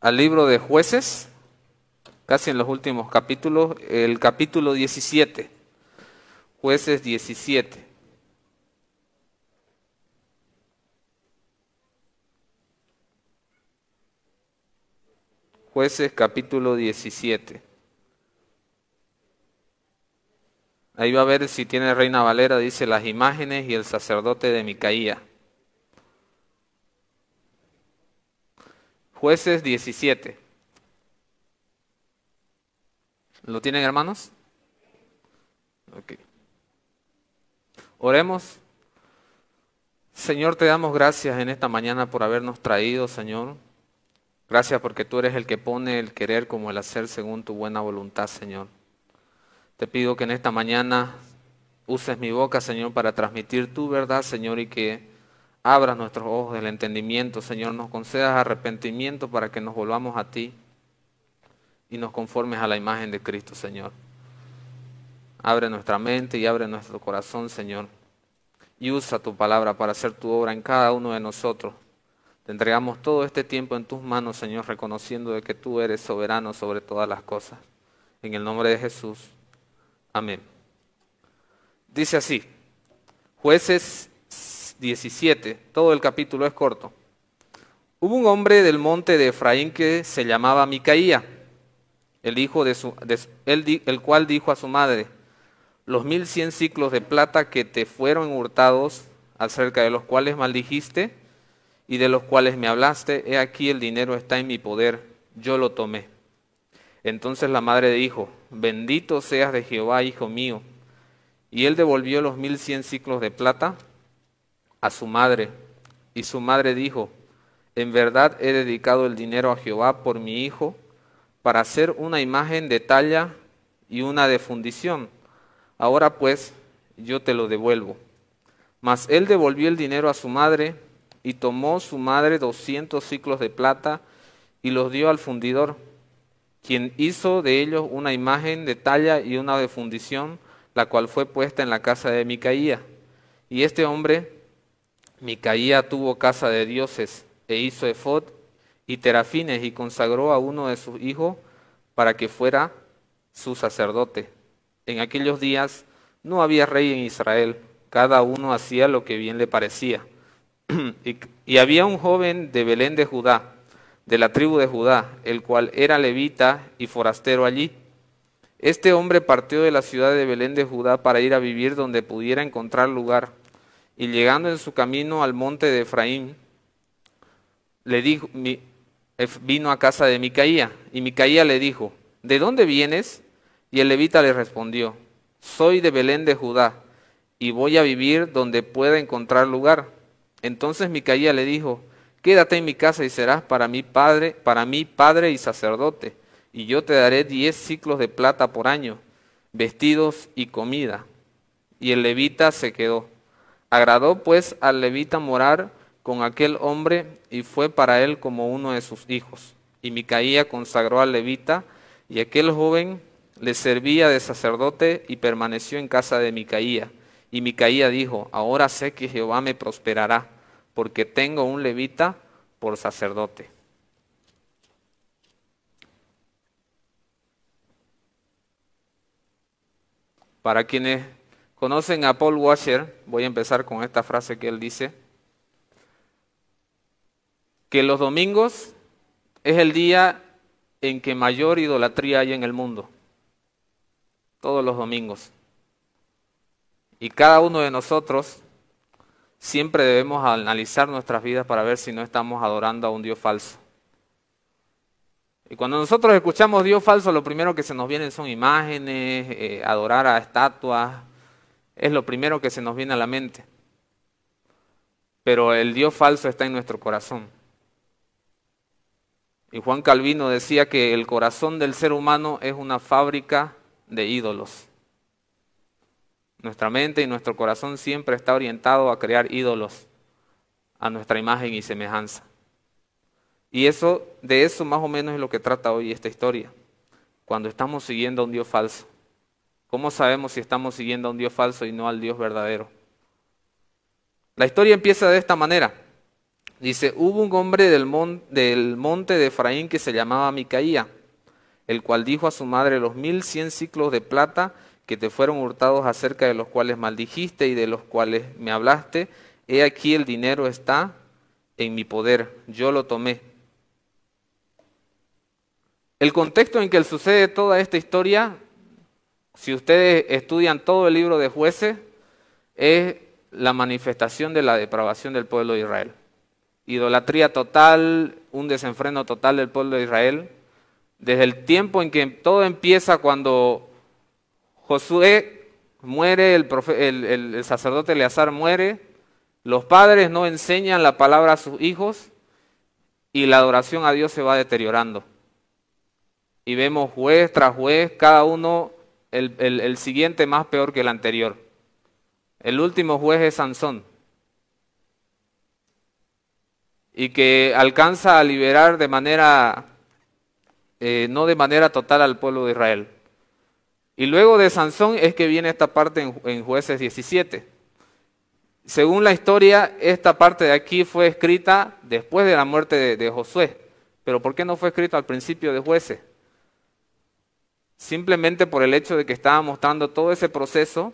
al libro de jueces, casi en los últimos capítulos, el capítulo 17, jueces 17. Jueces capítulo 17. Ahí va a ver si tiene Reina Valera, dice las imágenes y el sacerdote de Micaía. Jueces 17. ¿Lo tienen hermanos? Oremos. Señor, te damos gracias en esta mañana por habernos traído, Señor. Gracias porque tú eres el que pone el querer como el hacer según tu buena voluntad, Señor. Te pido que en esta mañana uses mi boca, Señor, para transmitir tu verdad, Señor, y que Abra nuestros ojos del entendimiento, Señor, nos concedas arrepentimiento para que nos volvamos a ti y nos conformes a la imagen de Cristo, Señor. Abre nuestra mente y abre nuestro corazón, Señor, y usa tu palabra para hacer tu obra en cada uno de nosotros. Te entregamos todo este tiempo en tus manos, Señor, reconociendo de que tú eres soberano sobre todas las cosas. En el nombre de Jesús. Amén. Dice así, jueces 17, todo el capítulo es corto. Hubo un hombre del monte de Efraín que se llamaba Micaía, el hijo de su, el, cual dijo a su madre, los mil cien ciclos de plata que te fueron hurtados, acerca de los cuales maldijiste y de los cuales me hablaste, he aquí el dinero está en mi poder, yo lo tomé. Entonces la madre dijo, bendito seas de Jehová, hijo mío. Y él devolvió los mil cien ciclos de plata a su madre. Y su madre dijo, en verdad he dedicado el dinero a Jehová por mi hijo para hacer una imagen de talla y una de fundición. Ahora pues yo te lo devuelvo. Mas él devolvió el dinero a su madre y tomó su madre doscientos ciclos de plata y los dio al fundidor, quien hizo de ellos una imagen de talla y una de fundición, la cual fue puesta en la casa de Micaía. Y este hombre Micaía tuvo casa de dioses e hizo efod y terafines y consagró a uno de sus hijos para que fuera su sacerdote. En aquellos días no había rey en Israel, cada uno hacía lo que bien le parecía. y había un joven de Belén de Judá, de la tribu de Judá, el cual era levita y forastero allí. Este hombre partió de la ciudad de Belén de Judá para ir a vivir donde pudiera encontrar lugar y llegando en su camino al monte de Efraín, le vino a casa de Micaía, y Micaía le dijo, ¿de dónde vienes? Y el levita le respondió, soy de Belén de Judá, y voy a vivir donde pueda encontrar lugar. Entonces Micaía le dijo, quédate en mi casa y serás para mí padre, para mí padre y sacerdote, y yo te daré diez ciclos de plata por año, vestidos y comida. Y el levita se quedó. Agradó pues al levita morar con aquel hombre y fue para él como uno de sus hijos. Y Micaía consagró al levita y aquel joven le servía de sacerdote y permaneció en casa de Micaía. Y Micaía dijo, ahora sé que Jehová me prosperará, porque tengo un levita por sacerdote. Para quienes Conocen a Paul Washer, voy a empezar con esta frase que él dice, que los domingos es el día en que mayor idolatría hay en el mundo, todos los domingos. Y cada uno de nosotros siempre debemos analizar nuestras vidas para ver si no estamos adorando a un Dios falso. Y cuando nosotros escuchamos Dios falso, lo primero que se nos vienen son imágenes, eh, adorar a estatuas, es lo primero que se nos viene a la mente. Pero el Dios falso está en nuestro corazón. Y Juan Calvino decía que el corazón del ser humano es una fábrica de ídolos. Nuestra mente y nuestro corazón siempre está orientado a crear ídolos a nuestra imagen y semejanza. Y eso de eso más o menos es lo que trata hoy esta historia, cuando estamos siguiendo a un Dios falso. ¿Cómo sabemos si estamos siguiendo a un Dios falso y no al Dios verdadero? La historia empieza de esta manera. Dice, hubo un hombre del, monte de Efraín que se llamaba Micaía, el cual dijo a su madre, los mil cien ciclos de plata que te fueron hurtados acerca de los cuales maldijiste y de los cuales me hablaste, he aquí el dinero está en mi poder, yo lo tomé. El contexto en que sucede toda esta historia si ustedes estudian todo el libro de jueces, es la manifestación de la depravación del pueblo de Israel. Idolatría total, un desenfreno total del pueblo de Israel. Desde el tiempo en que todo empieza cuando Josué muere, el, sacerdote Eleazar muere, los padres no enseñan la palabra a sus hijos y la adoración a Dios se va deteriorando. Y vemos juez tras juez, cada uno el, siguiente más peor que el anterior. El último juez es Sansón. Y que alcanza a liberar de manera, eh, no de manera total al pueblo de Israel. Y luego de Sansón es que viene esta parte en, jueces 17. Según la historia, esta parte de aquí fue escrita después de la muerte de, de Josué. Pero ¿por qué no fue escrito al principio de jueces? simplemente por el hecho de que estaba mostrando todo ese proceso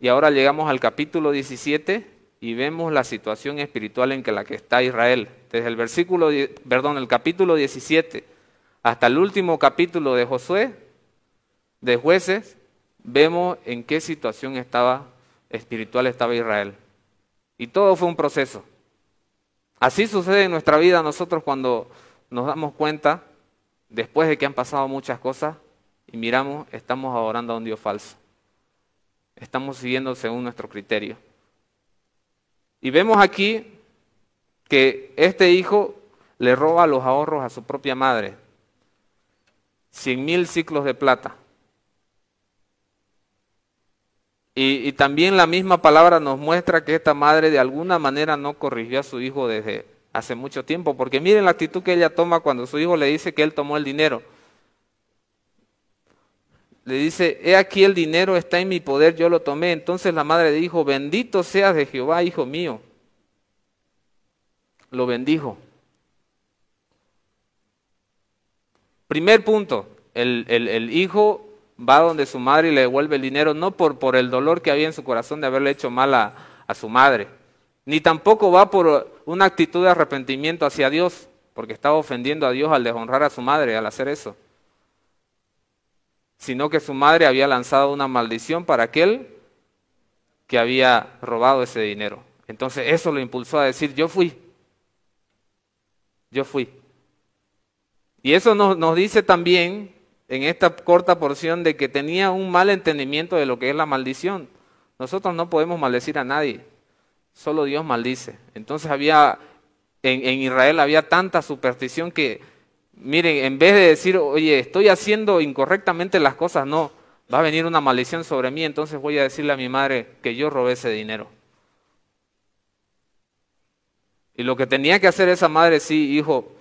y ahora llegamos al capítulo 17 y vemos la situación espiritual en que la que está Israel. Desde el versículo, perdón, el capítulo 17 hasta el último capítulo de Josué, de jueces, vemos en qué situación estaba espiritual estaba Israel. Y todo fue un proceso. Así sucede en nuestra vida nosotros cuando nos damos cuenta, después de que han pasado muchas cosas, y miramos, estamos adorando a un Dios falso. Estamos siguiendo según nuestro criterio. Y vemos aquí que este hijo le roba los ahorros a su propia madre. Cien mil ciclos de plata. Y, y, también la misma palabra nos muestra que esta madre de alguna manera no corrigió a su hijo desde hace mucho tiempo, porque miren la actitud que ella toma cuando su hijo le dice que él tomó el dinero le dice, he aquí el dinero está en mi poder, yo lo tomé. Entonces la madre dijo, bendito seas de Jehová, hijo mío. Lo bendijo. Primer punto, el, hijo va donde su madre y le devuelve el dinero, no por, el dolor que había en su corazón de haberle hecho mal a, a su madre, ni tampoco va por una actitud de arrepentimiento hacia Dios, porque estaba ofendiendo a Dios al deshonrar a su madre, al hacer eso sino que su madre había lanzado una maldición para aquel que había robado ese dinero. Entonces eso lo impulsó a decir, yo fui, yo fui. Y eso nos, dice también en esta corta porción de que tenía un mal entendimiento de lo que es la maldición. Nosotros no podemos maldecir a nadie, solo Dios maldice. Entonces había, en Israel había tanta superstición que Miren, en vez de decir, oye, estoy haciendo incorrectamente las cosas, no, va a venir una maldición sobre mí, entonces voy a decirle a mi madre que yo robé ese dinero. Y lo que tenía que hacer esa madre, sí, hijo,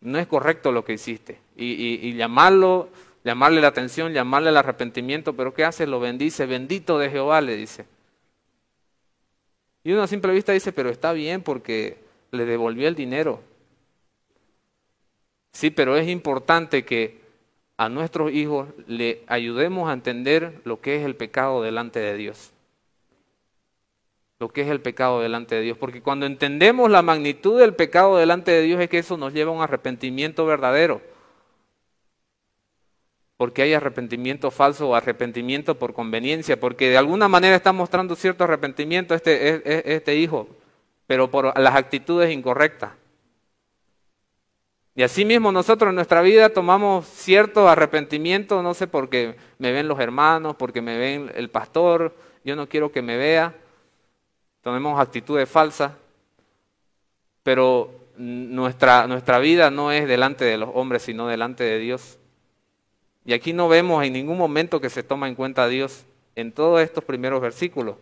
no es correcto lo que hiciste. Y, llamarlo, llamarle la atención, llamarle el arrepentimiento, pero ¿qué hace? Lo bendice, bendito de Jehová, le dice. Y uno a simple vista dice, pero está bien porque le devolvió el dinero. Sí, pero es importante que a nuestros hijos le ayudemos a entender lo que es el pecado delante de Dios. Lo que es el pecado delante de Dios. Porque cuando entendemos la magnitud del pecado delante de Dios es que eso nos lleva a un arrepentimiento verdadero. Porque hay arrepentimiento falso o arrepentimiento por conveniencia. Porque de alguna manera está mostrando cierto arrepentimiento este, este hijo, pero por las actitudes incorrectas. Y así mismo nosotros en nuestra vida tomamos cierto arrepentimiento, no sé, por qué me ven los hermanos, porque me ven el pastor, yo no quiero que me vea. Tomemos actitudes falsas, pero nuestra, nuestra vida no es delante de los hombres, sino delante de Dios. Y aquí no vemos en ningún momento que se toma en cuenta a Dios en todos estos primeros versículos.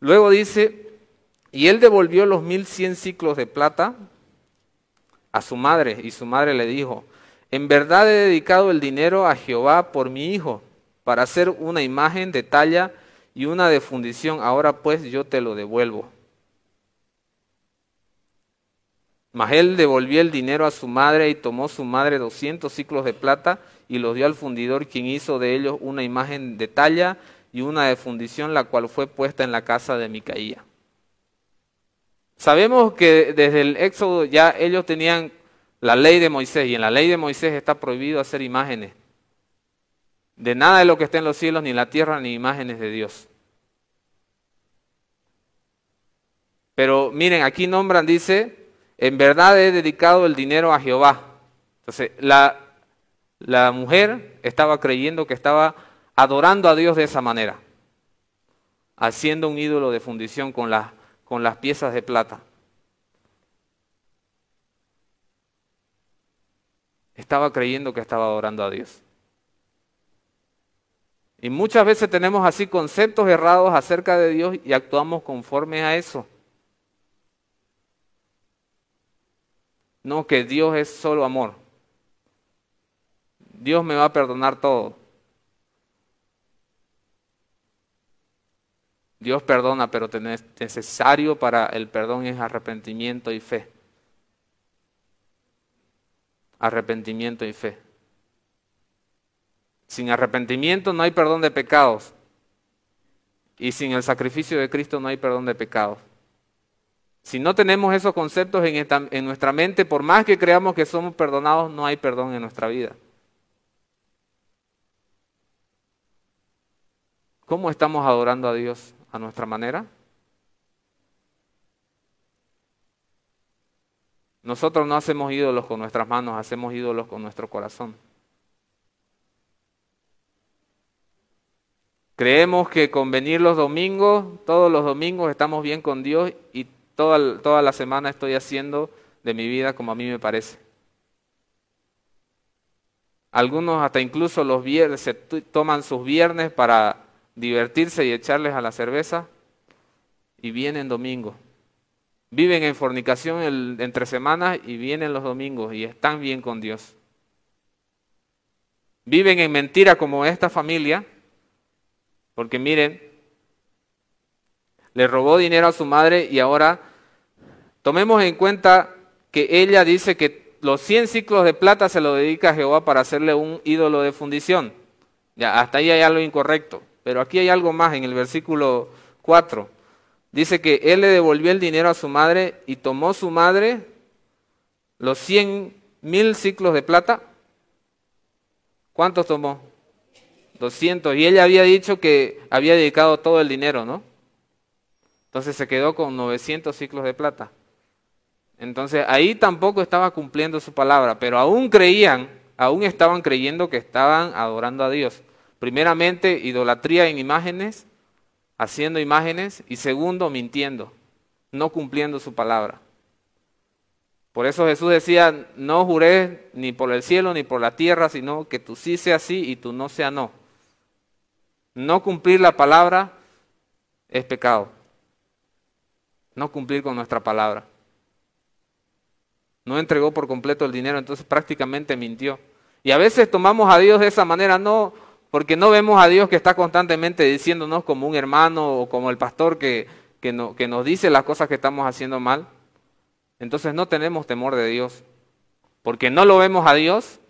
Luego dice, y él devolvió los mil cien ciclos de plata a su madre y su madre le dijo, en verdad he dedicado el dinero a Jehová por mi hijo, para hacer una imagen de talla y una de fundición, ahora pues yo te lo devuelvo. Mas devolvió el dinero a su madre y tomó su madre 200 ciclos de plata y los dio al fundidor, quien hizo de ellos una imagen de talla y una de fundición, la cual fue puesta en la casa de Micaía. Sabemos que desde el Éxodo ya ellos tenían la ley de Moisés y en la ley de Moisés está prohibido hacer imágenes. De nada de lo que está en los cielos, ni en la tierra, ni imágenes de Dios. Pero miren, aquí nombran, dice, en verdad he dedicado el dinero a Jehová. Entonces, la, la mujer estaba creyendo que estaba adorando a Dios de esa manera, haciendo un ídolo de fundición con la con las piezas de plata. Estaba creyendo que estaba adorando a Dios. Y muchas veces tenemos así conceptos errados acerca de Dios y actuamos conforme a eso. No, que Dios es solo amor. Dios me va a perdonar todo. Dios perdona, pero necesario para el perdón es arrepentimiento y fe. Arrepentimiento y fe. Sin arrepentimiento no hay perdón de pecados. Y sin el sacrificio de Cristo no hay perdón de pecados. Si no tenemos esos conceptos en, en, nuestra mente, por más que creamos que somos perdonados, no hay perdón en nuestra vida. ¿Cómo estamos adorando a Dios? a nuestra manera? Nosotros no hacemos ídolos con nuestras manos, hacemos ídolos con nuestro corazón. Creemos que con venir los domingos, todos los domingos estamos bien con Dios y toda, toda la semana estoy haciendo de mi vida como a mí me parece. Algunos hasta incluso los viernes se toman sus viernes para divertirse y echarles a la cerveza y vienen domingo. Viven en fornicación entre semanas y vienen los domingos y están bien con Dios. Viven en mentira como esta familia, porque miren, le robó dinero a su madre y ahora tomemos en cuenta que ella dice que los 100 ciclos de plata se lo dedica a Jehová para hacerle un ídolo de fundición. Ya, hasta ahí hay algo incorrecto. Pero aquí hay algo más en el versículo 4. Dice que él le devolvió el dinero a su madre y tomó su madre los 100 mil ciclos de plata. ¿Cuántos tomó? 200. Y ella había dicho que había dedicado todo el dinero, ¿no? Entonces se quedó con 900 ciclos de plata. Entonces ahí tampoco estaba cumpliendo su palabra, pero aún creían, aún estaban creyendo que estaban adorando a Dios. Primeramente, idolatría en imágenes, haciendo imágenes, y segundo, mintiendo, no cumpliendo su palabra. Por eso Jesús decía, no juré ni por el cielo ni por la tierra, sino que tú sí sea sí y tú no sea no. No cumplir la palabra es pecado. No cumplir con nuestra palabra. No entregó por completo el dinero, entonces prácticamente mintió. Y a veces tomamos a Dios de esa manera, no, porque no vemos a Dios que está constantemente diciéndonos como un hermano o como el pastor que, que, no, que nos dice las cosas que estamos haciendo mal. Entonces no tenemos temor de Dios. Porque no lo vemos a Dios,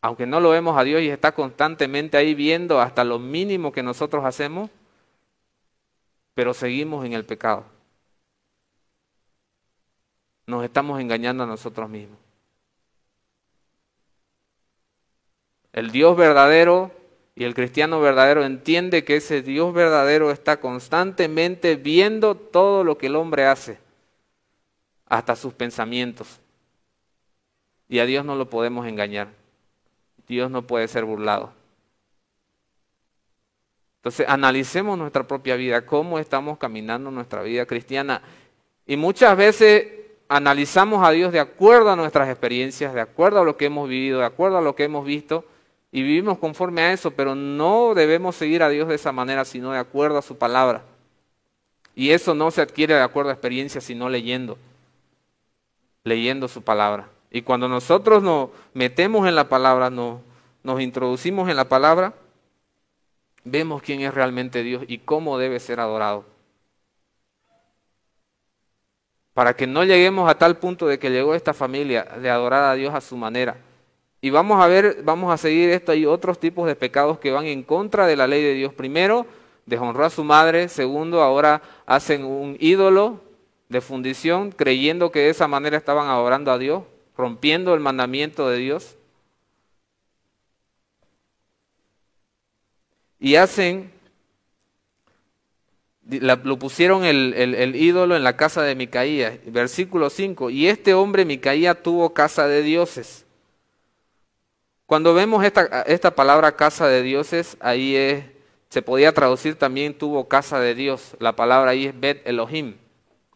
aunque no lo vemos a Dios y está constantemente ahí viendo hasta lo mínimo que nosotros hacemos, pero seguimos en el pecado. Nos estamos engañando a nosotros mismos. El Dios verdadero y el cristiano verdadero entiende que ese Dios verdadero está constantemente viendo todo lo que el hombre hace, hasta sus pensamientos. Y a Dios no lo podemos engañar. Dios no puede ser burlado. Entonces, analicemos nuestra propia vida, cómo estamos caminando nuestra vida cristiana. Y muchas veces analizamos a Dios de acuerdo a nuestras experiencias, de acuerdo a lo que hemos vivido, de acuerdo a lo que hemos visto, y vivimos conforme a eso, pero no debemos seguir a Dios de esa manera, sino de acuerdo a su palabra. Y eso no se adquiere de acuerdo a experiencia, sino leyendo, leyendo su palabra. Y cuando nosotros nos metemos en la palabra, nos, nos introducimos en la palabra, vemos quién es realmente Dios y cómo debe ser adorado. Para que no lleguemos a tal punto de que llegó esta familia de adorar a Dios a su manera y vamos a ver, vamos a seguir esto. Hay otros tipos de pecados que van en contra de la ley de Dios. Primero, deshonró a su madre. Segundo, ahora hacen un ídolo de fundición, creyendo que de esa manera estaban adorando a Dios, rompiendo el mandamiento de Dios. Y hacen, lo pusieron el, ídolo en la casa de Micaías. Versículo 5, y este hombre Micaías tuvo casa de dioses cuando vemos esta, esta palabra casa de dioses, ahí es, se podía traducir también tuvo casa de Dios. La palabra ahí es Bet Elohim,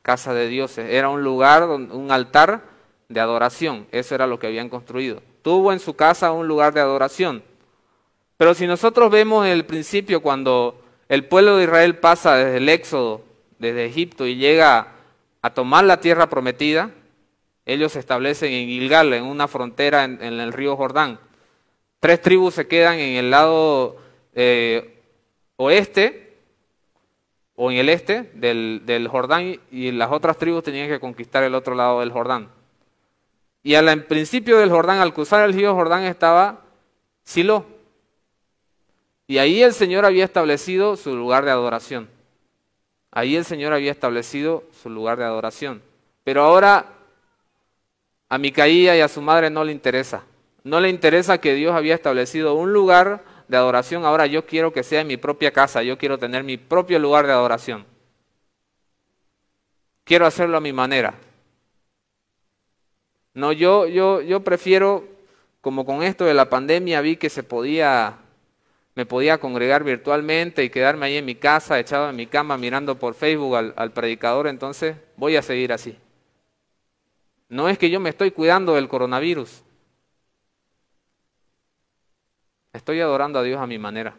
casa de dioses. Era un lugar, un altar de adoración. Eso era lo que habían construido. Tuvo en su casa un lugar de adoración. Pero si nosotros vemos en el principio cuando el pueblo de Israel pasa desde el Éxodo, desde Egipto y llega a tomar la tierra prometida, ellos se establecen en Gilgal, en una frontera en el río Jordán. Tres tribus se quedan en el lado eh, oeste o en el este del, Jordán y las otras tribus tenían que conquistar el otro lado del Jordán. Y al principio del Jordán, al cruzar el río Jordán, estaba Silo. Y ahí el Señor había establecido su lugar de adoración. Ahí el Señor había establecido su lugar de adoración. Pero ahora a Micaía y a su madre no le interesa. No le interesa que Dios había establecido un lugar de adoración, ahora yo quiero que sea en mi propia casa, yo quiero tener mi propio lugar de adoración. Quiero hacerlo a mi manera. No, yo, yo, yo prefiero, como con esto de la pandemia vi que se podía, me podía congregar virtualmente y quedarme ahí en mi casa, echado en mi cama, mirando por Facebook al, al predicador, entonces voy a seguir así. No es que yo me estoy cuidando del coronavirus. Estoy adorando a Dios a mi manera.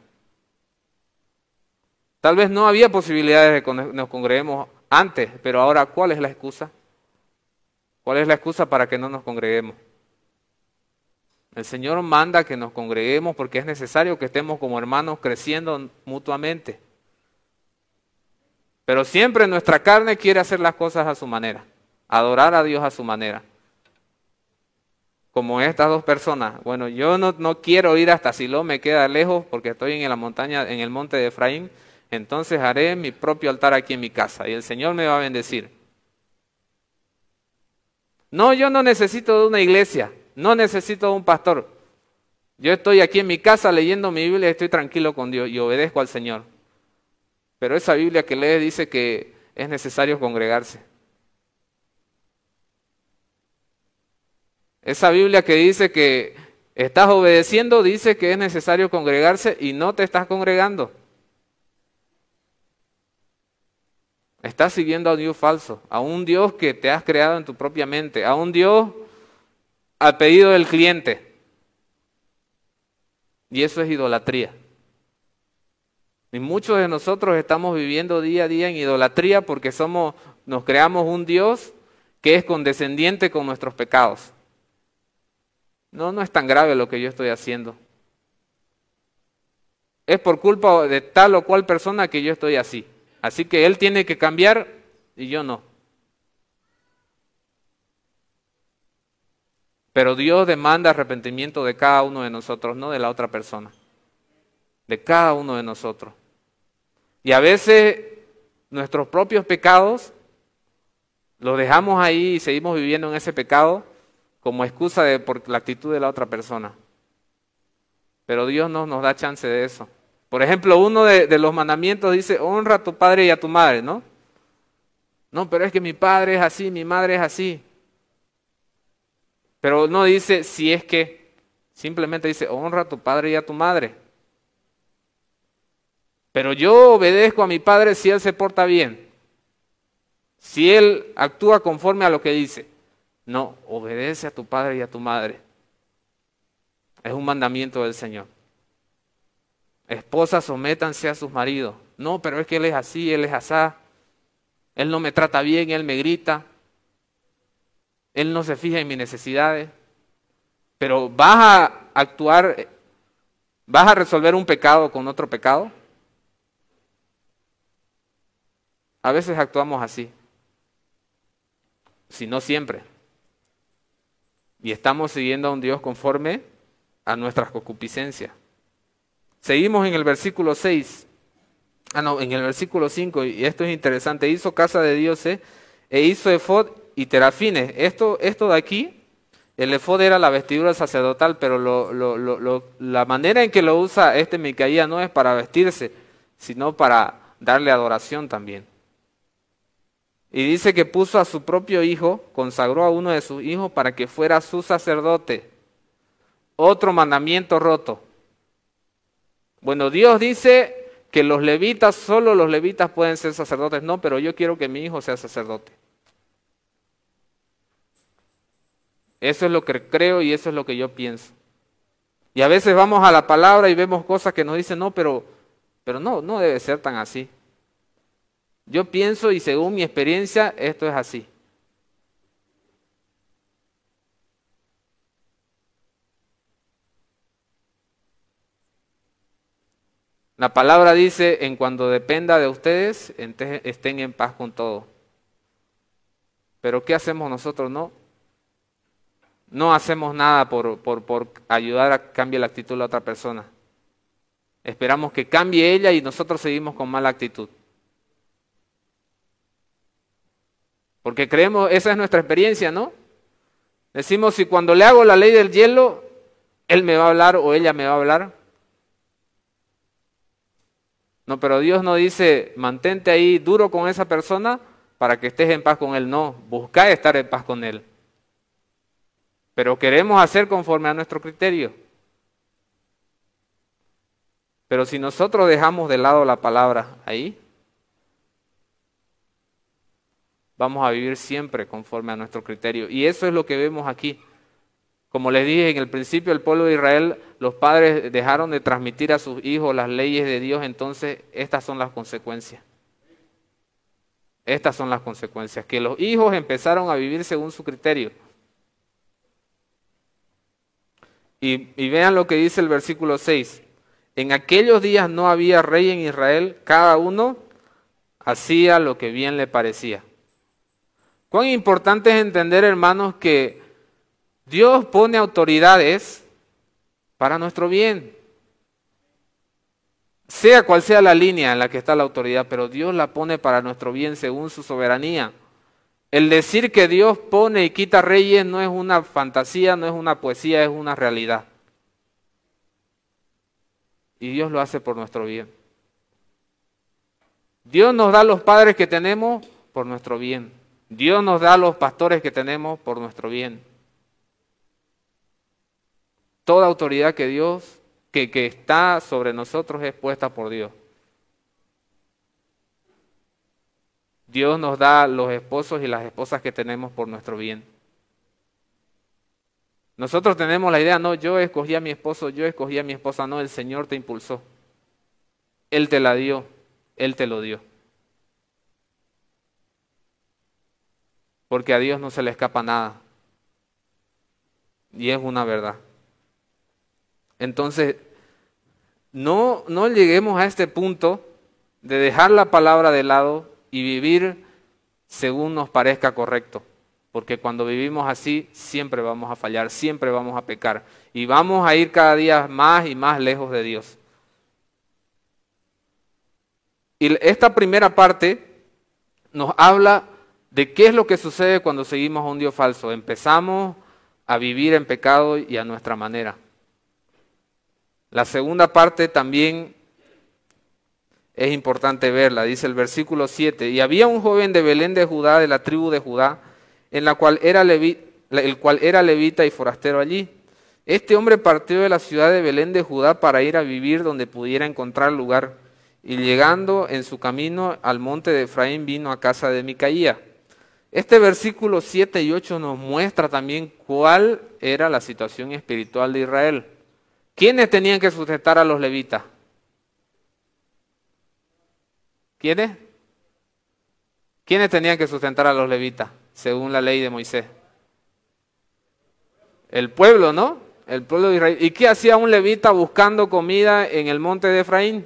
Tal vez no había posibilidades de que nos congreguemos antes, pero ahora ¿cuál es la excusa? ¿Cuál es la excusa para que no nos congreguemos? El Señor manda que nos congreguemos porque es necesario que estemos como hermanos creciendo mutuamente. Pero siempre nuestra carne quiere hacer las cosas a su manera, adorar a Dios a su manera como estas dos personas. Bueno, yo no, quiero ir hasta Silo, me queda lejos porque estoy en la montaña, en el monte de Efraín. Entonces haré mi propio altar aquí en mi casa y el Señor me va a bendecir. No, yo no necesito de una iglesia, no necesito de un pastor. Yo estoy aquí en mi casa leyendo mi Biblia, estoy tranquilo con Dios y obedezco al Señor. Pero esa Biblia que lee dice que es necesario congregarse. Esa Biblia que dice que estás obedeciendo dice que es necesario congregarse y no te estás congregando. Estás siguiendo a un Dios falso, a un Dios que te has creado en tu propia mente, a un Dios al pedido del cliente. Y eso es idolatría. Y muchos de nosotros estamos viviendo día a día en idolatría porque somos, nos creamos un Dios que es condescendiente con nuestros pecados no, no es tan grave lo que yo estoy haciendo. Es por culpa de tal o cual persona que yo estoy así. Así que él tiene que cambiar y yo no. Pero Dios demanda arrepentimiento de cada uno de nosotros, no de la otra persona. De cada uno de nosotros. Y a veces nuestros propios pecados los dejamos ahí y seguimos viviendo en ese pecado como excusa de, por la actitud de la otra persona. Pero Dios no nos da chance de eso. Por ejemplo, uno de, los mandamientos dice, honra a tu padre y a tu madre, ¿no? No, pero es que mi padre es así, mi madre es así. Pero no dice si es que, simplemente dice, honra a tu padre y a tu madre. Pero yo obedezco a mi padre si él se porta bien, si él actúa conforme a lo que dice. No, obedece a tu padre y a tu madre. Es un mandamiento del Señor. Esposas, sométanse a sus maridos. No, pero es que él es así, él es asá. Él no me trata bien, él me grita. Él no se fija en mis necesidades. Pero vas a actuar, vas a resolver un pecado con otro pecado. A veces actuamos así, si no siempre. Y estamos siguiendo a un Dios conforme a nuestras concupiscencias. Seguimos en el versículo 6. Ah, no, en el versículo 5, y esto es interesante. Hizo casa de dioses e hizo efod y terafines. Esto, esto de aquí, el efod era la vestidura sacerdotal, pero la manera en que lo usa este Micaía no es para vestirse, sino para darle adoración también. Y dice que puso a su propio hijo, consagró a uno de sus hijos para que fuera su sacerdote. Otro mandamiento roto. Bueno, Dios dice que los levitas, solo los levitas pueden ser sacerdotes. No, pero yo quiero que mi hijo sea sacerdote. Eso es lo que creo y eso es lo que yo pienso. Y a veces vamos a la palabra y vemos cosas que nos dicen, no, pero, pero no, no debe ser tan así. Yo pienso y según mi experiencia, esto es así. La palabra dice, en cuanto dependa de ustedes, estén en paz con todo. Pero ¿qué hacemos nosotros? No. No hacemos nada por, por, por ayudar a que cambie la actitud de la otra persona. Esperamos que cambie ella y nosotros seguimos con mala actitud. Porque creemos, esa es nuestra experiencia, ¿no? Decimos, si cuando le hago la ley del hielo, él me va a hablar o ella me va a hablar. No, pero Dios no dice, mantente ahí duro con esa persona para que estés en paz con él. No, busca estar en paz con él. Pero queremos hacer conforme a nuestro criterio. Pero si nosotros dejamos de lado la palabra ahí, vamos a vivir siempre conforme a nuestro criterio. Y eso es lo que vemos aquí. Como les dije en el principio, el pueblo de Israel, los padres dejaron de transmitir a sus hijos las leyes de Dios, entonces estas son las consecuencias. Estas son las consecuencias, que los hijos empezaron a vivir según su criterio. Y, vean lo que dice el versículo 6. En aquellos días no había rey en Israel, cada uno hacía lo que bien le parecía. Cuán importante es entender, hermanos, que Dios pone autoridades para nuestro bien. Sea cual sea la línea en la que está la autoridad, pero Dios la pone para nuestro bien según su soberanía. El decir que Dios pone y quita reyes no es una fantasía, no es una poesía, es una realidad. Y Dios lo hace por nuestro bien. Dios nos da los padres que tenemos por nuestro bien. Dios nos da los pastores que tenemos por nuestro bien. Toda autoridad que Dios, que, que está sobre nosotros es puesta por Dios. Dios nos da los esposos y las esposas que tenemos por nuestro bien. Nosotros tenemos la idea, no, yo escogí a mi esposo, yo escogí a mi esposa, no, el Señor te impulsó. Él te la dio, Él te lo dio. porque a Dios no se le escapa nada. Y es una verdad. Entonces, no, no lleguemos a este punto de dejar la palabra de lado y vivir según nos parezca correcto. Porque cuando vivimos así, siempre vamos a fallar, siempre vamos a pecar. Y vamos a ir cada día más y más lejos de Dios. Y esta primera parte nos habla de qué es lo que sucede cuando seguimos a un Dios falso. Empezamos a vivir en pecado y a nuestra manera. La segunda parte también es importante verla, dice el versículo 7. Y había un joven de Belén de Judá, de la tribu de Judá, en la cual era el cual era levita y forastero allí. Este hombre partió de la ciudad de Belén de Judá para ir a vivir donde pudiera encontrar lugar. Y llegando en su camino al monte de Efraín vino a casa de Micaía este versículo 7 y 8 nos muestra también cuál era la situación espiritual de Israel. ¿Quiénes tenían que sustentar a los levitas? ¿Quiénes? ¿Quiénes tenían que sustentar a los levitas, según la ley de Moisés? El pueblo, ¿no? El pueblo de Israel. ¿Y qué hacía un levita buscando comida en el monte de Efraín?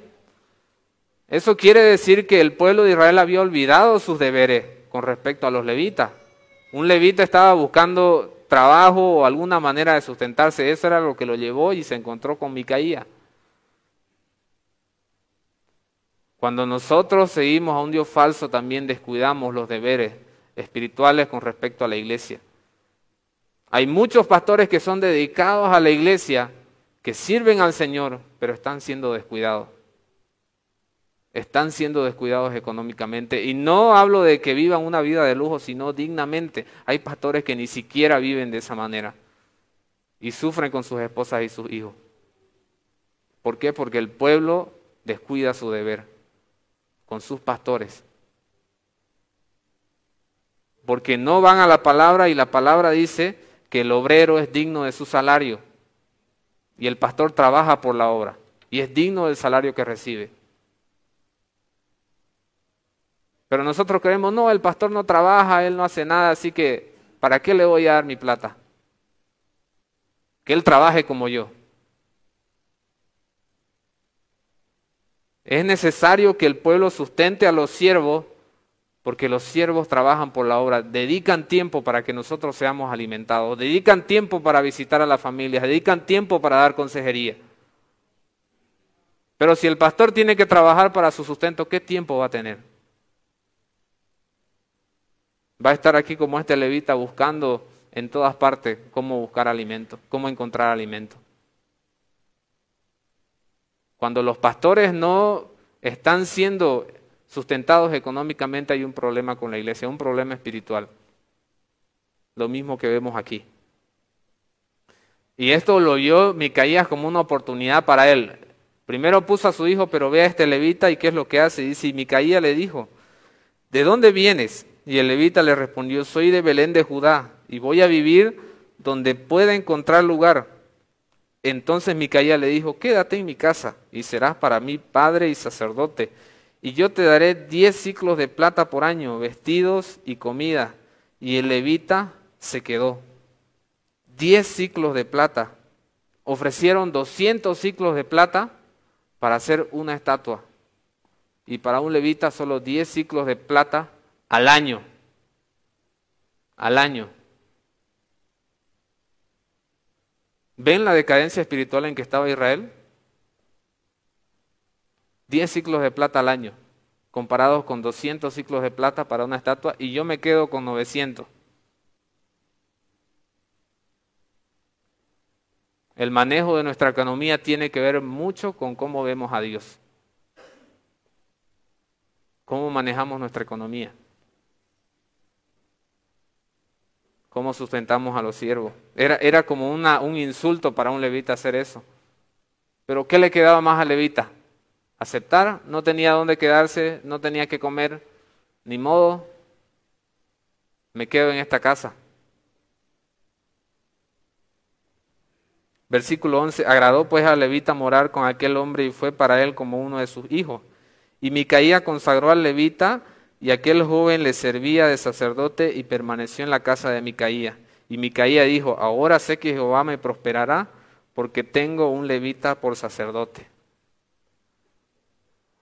Eso quiere decir que el pueblo de Israel había olvidado sus deberes con respecto a los levitas. Un levita estaba buscando trabajo o alguna manera de sustentarse, eso era lo que lo llevó y se encontró con Micaía. Cuando nosotros seguimos a un Dios falso, también descuidamos los deberes espirituales con respecto a la iglesia. Hay muchos pastores que son dedicados a la iglesia, que sirven al Señor, pero están siendo descuidados están siendo descuidados económicamente. Y no hablo de que vivan una vida de lujo, sino dignamente. Hay pastores que ni siquiera viven de esa manera y sufren con sus esposas y sus hijos. ¿Por qué? Porque el pueblo descuida su deber con sus pastores. Porque no van a la palabra y la palabra dice que el obrero es digno de su salario y el pastor trabaja por la obra y es digno del salario que recibe. Pero nosotros creemos, no, el pastor no trabaja, él no hace nada, así que ¿para qué le voy a dar mi plata? Que él trabaje como yo. Es necesario que el pueblo sustente a los siervos, porque los siervos trabajan por la obra, dedican tiempo para que nosotros seamos alimentados, dedican tiempo para visitar a las familias, dedican tiempo para dar consejería. Pero si el pastor tiene que trabajar para su sustento, ¿qué tiempo va a tener? Va a estar aquí como este levita buscando en todas partes cómo buscar alimento, cómo encontrar alimento. Cuando los pastores no están siendo sustentados económicamente hay un problema con la iglesia, un problema espiritual. Lo mismo que vemos aquí. Y esto lo vio Micaías como una oportunidad para él. Primero puso a su hijo, pero ve a este levita y qué es lo que hace. y Micaías le dijo, ¿de dónde vienes? Y el levita le respondió, soy de Belén de Judá y voy a vivir donde pueda encontrar lugar. Entonces Micaía le dijo, quédate en mi casa y serás para mí padre y sacerdote. Y yo te daré diez ciclos de plata por año, vestidos y comida. Y el levita se quedó. Diez ciclos de plata. Ofrecieron doscientos ciclos de plata para hacer una estatua. Y para un levita solo diez ciclos de plata al año. Al año. ¿Ven la decadencia espiritual en que estaba Israel? Diez ciclos de plata al año, comparados con 200 ciclos de plata para una estatua, y yo me quedo con 900. El manejo de nuestra economía tiene que ver mucho con cómo vemos a Dios. Cómo manejamos nuestra economía. ¿Cómo sustentamos a los siervos? Era, era como una, un insulto para un levita hacer eso. Pero ¿qué le quedaba más a levita? Aceptar, no tenía dónde quedarse, no tenía que comer, ni modo, me quedo en esta casa. Versículo 11, agradó pues a Levita morar con aquel hombre y fue para él como uno de sus hijos. Y Micaía consagró al Levita y aquel joven le servía de sacerdote y permaneció en la casa de Micaía. Y Micaía dijo, ahora sé que Jehová me prosperará porque tengo un levita por sacerdote.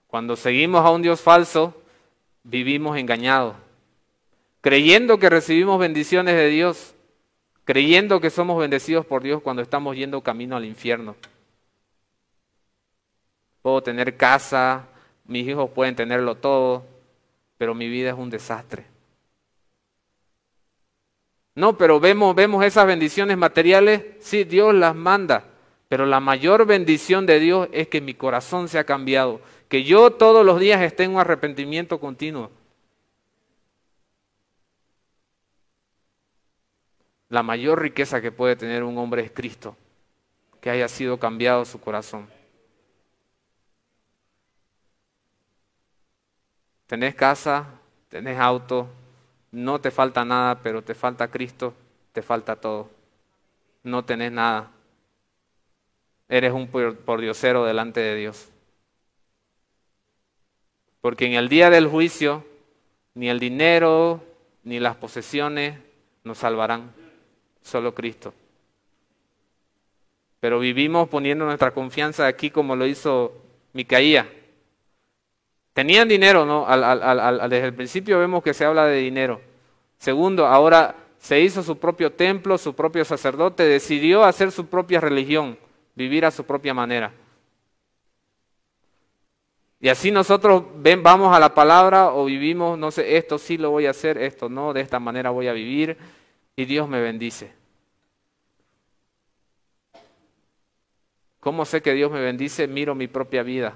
Cuando seguimos a un Dios falso, vivimos engañados, creyendo que recibimos bendiciones de Dios, creyendo que somos bendecidos por Dios cuando estamos yendo camino al infierno. Puedo tener casa, mis hijos pueden tenerlo todo, pero mi vida es un desastre. No, pero vemos, vemos esas bendiciones materiales, sí, Dios las manda, pero la mayor bendición de Dios es que mi corazón se ha cambiado, que yo todos los días esté en un arrepentimiento continuo. La mayor riqueza que puede tener un hombre es Cristo, que haya sido cambiado su corazón. Tenés casa, tenés auto, no te falta nada, pero te falta Cristo, te falta todo. No tenés nada. Eres un pordiosero delante de Dios. Porque en el día del juicio, ni el dinero, ni las posesiones nos salvarán. Solo Cristo. Pero vivimos poniendo nuestra confianza aquí como lo hizo Micaía Tenían dinero, ¿no? desde el principio vemos que se habla de dinero. Segundo, ahora se hizo su propio templo, su propio sacerdote, decidió hacer su propia religión, vivir a su propia manera. Y así nosotros ven, vamos a la palabra o vivimos, no sé, esto sí lo voy a hacer, esto no, de esta manera voy a vivir y Dios me bendice. ¿Cómo sé que Dios me bendice? Miro mi propia vida.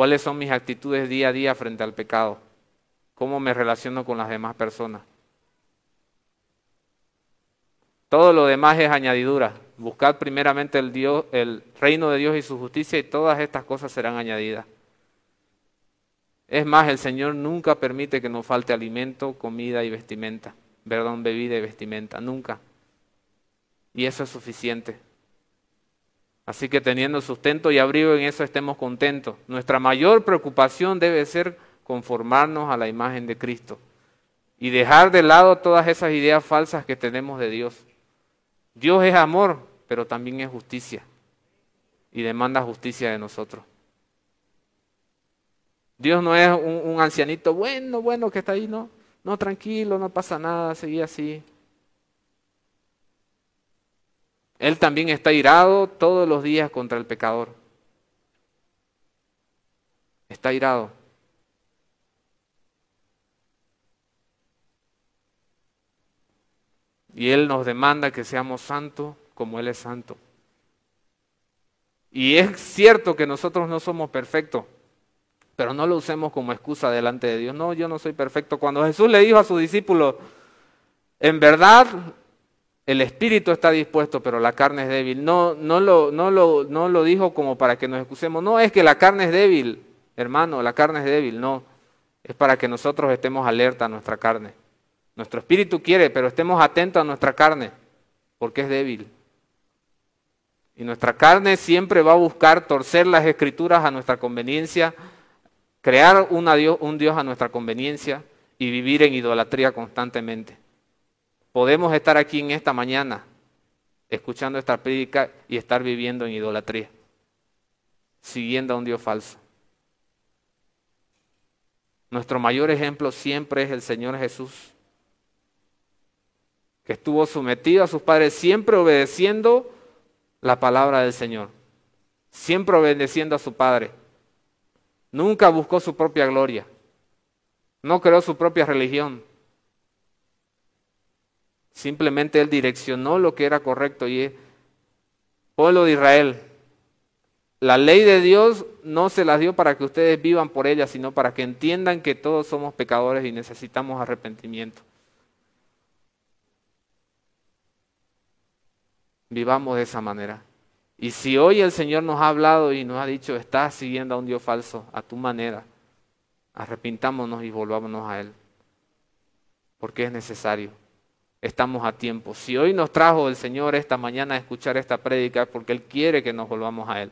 ¿Cuáles son mis actitudes día a día frente al pecado? ¿Cómo me relaciono con las demás personas? Todo lo demás es añadidura. Buscad primeramente el, Dios, el reino de Dios y su justicia y todas estas cosas serán añadidas. Es más, el Señor nunca permite que nos falte alimento, comida y vestimenta. Perdón, bebida y vestimenta. Nunca. Y eso es suficiente. Así que teniendo sustento y abrigo en eso estemos contentos. Nuestra mayor preocupación debe ser conformarnos a la imagen de Cristo y dejar de lado todas esas ideas falsas que tenemos de Dios. Dios es amor, pero también es justicia y demanda justicia de nosotros. Dios no es un, ancianito bueno, bueno que está ahí, no, no, tranquilo, no pasa nada, seguí así. Él también está irado todos los días contra el pecador. Está irado. Y Él nos demanda que seamos santos como Él es santo. Y es cierto que nosotros no somos perfectos, pero no lo usemos como excusa delante de Dios. No, yo no soy perfecto. Cuando Jesús le dijo a su discípulo, en verdad el espíritu está dispuesto, pero la carne es débil. No, no, lo, no, lo, no lo dijo como para que nos excusemos. No, es que la carne es débil, hermano, la carne es débil. No, es para que nosotros estemos alerta a nuestra carne. Nuestro espíritu quiere, pero estemos atentos a nuestra carne, porque es débil. Y nuestra carne siempre va a buscar torcer las escrituras a nuestra conveniencia, crear un Dios a nuestra conveniencia y vivir en idolatría constantemente podemos estar aquí en esta mañana escuchando esta prédica y estar viviendo en idolatría, siguiendo a un Dios falso. Nuestro mayor ejemplo siempre es el Señor Jesús, que estuvo sometido a sus padres, siempre obedeciendo la palabra del Señor, siempre obedeciendo a su Padre. Nunca buscó su propia gloria, no creó su propia religión, Simplemente él direccionó lo que era correcto y pueblo de Israel, la ley de Dios no se las dio para que ustedes vivan por ella, sino para que entiendan que todos somos pecadores y necesitamos arrepentimiento. Vivamos de esa manera. Y si hoy el Señor nos ha hablado y nos ha dicho, estás siguiendo a un Dios falso, a tu manera, arrepintámonos y volvámonos a Él, porque es necesario estamos a tiempo. Si hoy nos trajo el Señor esta mañana a escuchar esta prédica, porque Él quiere que nos volvamos a Él.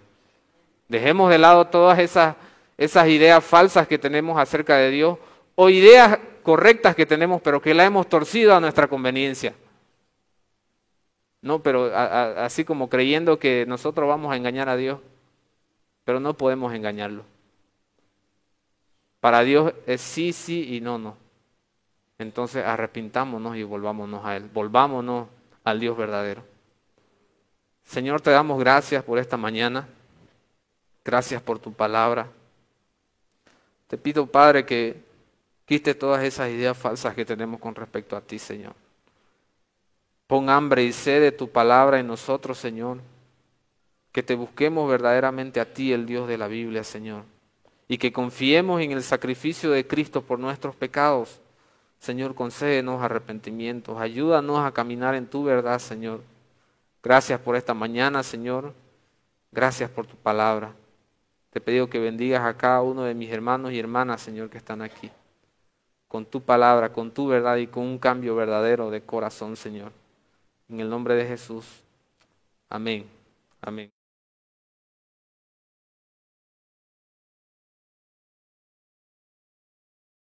Dejemos de lado todas esas, esas ideas falsas que tenemos acerca de Dios o ideas correctas que tenemos, pero que la hemos torcido a nuestra conveniencia. No, pero así como creyendo que nosotros vamos a engañar a Dios, pero no podemos engañarlo. Para Dios es sí, sí y no, no. Entonces arrepintámonos y volvámonos a Él, volvámonos al Dios verdadero. Señor, te damos gracias por esta mañana, gracias por tu palabra. Te pido, Padre, que quite todas esas ideas falsas que tenemos con respecto a ti, Señor. Pon hambre y sed de tu palabra en nosotros, Señor. Que te busquemos verdaderamente a ti, el Dios de la Biblia, Señor. Y que confiemos en el sacrificio de Cristo por nuestros pecados Señor, concédenos arrepentimientos, ayúdanos a caminar en tu verdad, Señor. Gracias por esta mañana, Señor. Gracias por tu palabra. Te pido que bendigas a cada uno de mis hermanos y hermanas, Señor, que están aquí. Con tu palabra, con tu verdad y con un cambio verdadero de corazón, Señor. En el nombre de Jesús. Amén. Amén.